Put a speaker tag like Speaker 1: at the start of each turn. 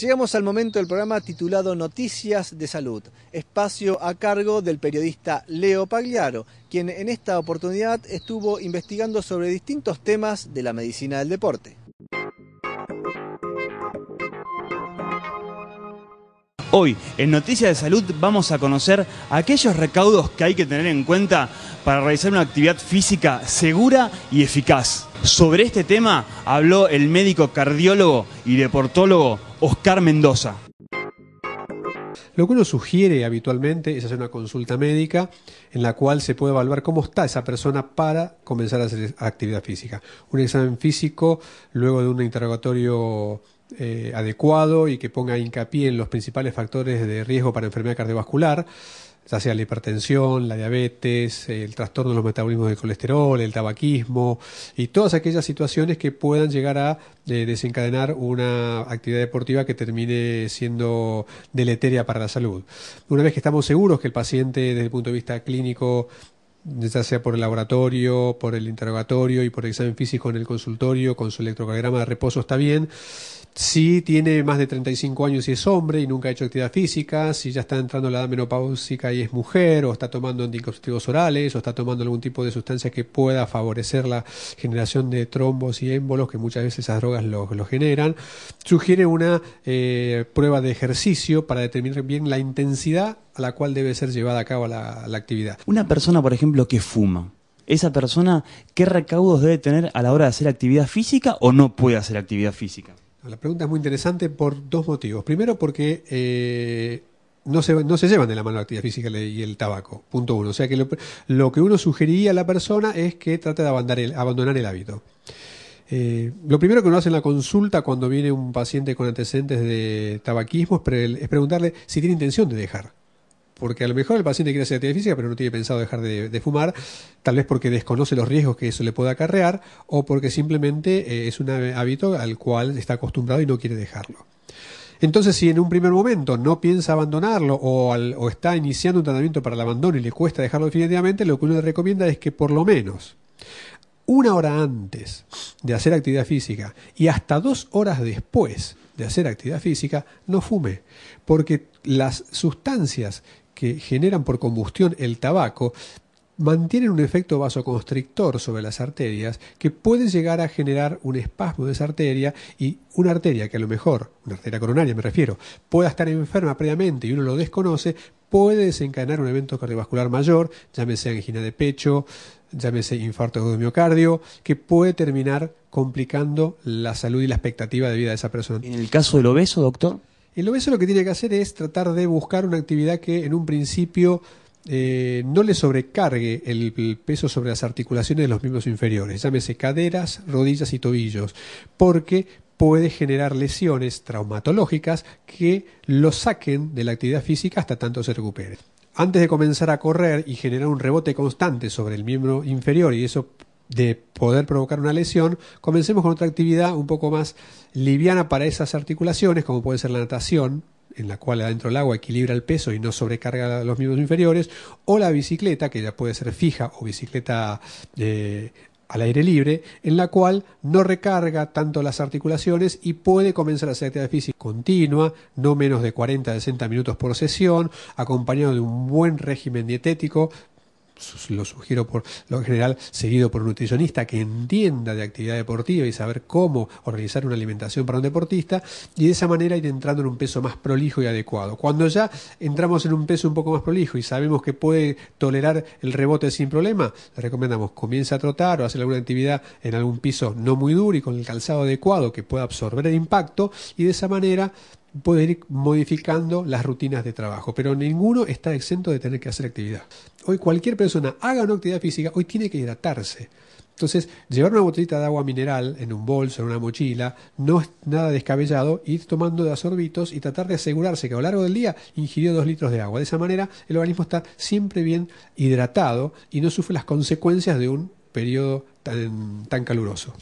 Speaker 1: Llegamos al momento del programa titulado Noticias de Salud, espacio a cargo del periodista Leo Pagliaro, quien en esta oportunidad estuvo investigando sobre distintos temas de la medicina del deporte. Hoy, en Noticias de Salud, vamos a conocer aquellos recaudos que hay que tener en cuenta para realizar una actividad física segura y eficaz. Sobre este tema habló el médico cardiólogo y deportólogo Oscar Mendoza. Lo que uno sugiere habitualmente es hacer una consulta médica en la cual se puede evaluar cómo está esa persona para comenzar a hacer actividad física. Un examen físico luego de un interrogatorio eh, adecuado y que ponga hincapié en los principales factores de riesgo para enfermedad cardiovascular, ya sea la hipertensión, la diabetes, el trastorno de los metabolismos del colesterol, el tabaquismo y todas aquellas situaciones que puedan llegar a eh, desencadenar una actividad deportiva que termine siendo deleteria para la salud. Una vez que estamos seguros que el paciente desde el punto de vista clínico ya sea por el laboratorio, por el interrogatorio y por el examen físico en el consultorio, con su electrocardiograma de reposo está bien. Si tiene más de 35 años y es hombre y nunca ha hecho actividad física, si ya está entrando la edad menopáusica y es mujer, o está tomando anticonceptivos orales, o está tomando algún tipo de sustancia que pueda favorecer la generación de trombos y émbolos, que muchas veces esas drogas los lo generan, sugiere una eh, prueba de ejercicio para determinar bien la intensidad a la cual debe ser llevada a cabo la, actividad. Una persona, por ejemplo, que fuma, esa persona, ¿qué recaudos debe tener a la hora de hacer actividad física o no puede hacer actividad física? La pregunta es muy interesante por dos motivos. Primero, porque eh, no, se, no se llevan de la mano la actividad física y el tabaco, punto uno. O sea que lo, que uno sugería a la persona es que trate de abandonar el, hábito. Eh, lo primero que uno hace en la consulta cuando viene un paciente con antecedentes de tabaquismo es preguntarle si tiene intención de dejar porque a lo mejor el paciente quiere hacer actividad física, pero no tiene pensado dejar de, fumar, tal vez porque desconoce los riesgos que eso le puede acarrear o porque simplemente eh, es un hábito al cual está acostumbrado y no quiere dejarlo. Entonces, si en un primer momento no piensa abandonarlo o, o está iniciando un tratamiento para el abandono y le cuesta dejarlo definitivamente, lo que uno le recomienda es que por lo menos una hora antes de hacer actividad física y hasta dos horas después de hacer actividad física, no fume, porque las sustancias que generan por combustión el tabaco mantienen un efecto vasoconstrictor sobre las arterias que puede llegar a generar un espasmo de esa arteria y una arteria que a lo mejor, una arteria coronaria me refiero, pueda estar enferma previamente y uno lo desconoce, puede desencadenar un evento cardiovascular mayor, llámese angina de pecho, llámese infarto de miocardio, que puede terminar complicando la salud y la expectativa de vida de esa persona. ¿En el caso del obeso, doctor? El obeso lo que tiene que hacer es tratar de buscar una actividad que en un principio eh, no le sobrecargue el, peso sobre las articulaciones de los miembros inferiores, llámese caderas, rodillas y tobillos, porque puede generar lesiones traumatológicas que lo saquen de la actividad física hasta tanto se recupere. Antes de comenzar a correr y generar un rebote constante sobre el miembro inferior y eso de poder provocar una lesión, comencemos con otra actividad un poco más liviana para esas articulaciones, como puede ser la natación, en la cual adentro del agua equilibra el peso y no sobrecarga los miembros inferiores, o la bicicleta, que ya puede ser fija o bicicleta eh, al aire libre, en la cual no recarga tanto las articulaciones y puede comenzar a hacer actividad física continua, no menos de 40 a 60 minutos por sesión, acompañado de un buen régimen dietético, lo sugiero por lo general, seguido por un nutricionista que entienda de actividad deportiva y saber cómo organizar una alimentación para un deportista y de esa manera ir entrando en un peso más prolijo y adecuado. Cuando ya entramos en un peso un poco más prolijo y sabemos que puede tolerar el rebote sin problema, le recomendamos comienza a trotar o hacer alguna actividad en algún piso no muy duro y con el calzado adecuado que pueda absorber el impacto y de esa manera puede ir modificando las rutinas de trabajo, pero ninguno está exento de tener que hacer actividad. Hoy cualquier persona haga una actividad física, hoy tiene que hidratarse. Entonces, llevar una botellita de agua mineral en un bolso, en una mochila, no es nada descabellado, ir tomando de sorbitos y tratar de asegurarse que a lo largo del día ingirió dos litros de agua. De esa manera, el organismo está siempre bien hidratado y no sufre las consecuencias de un periodo tan, tan caluroso.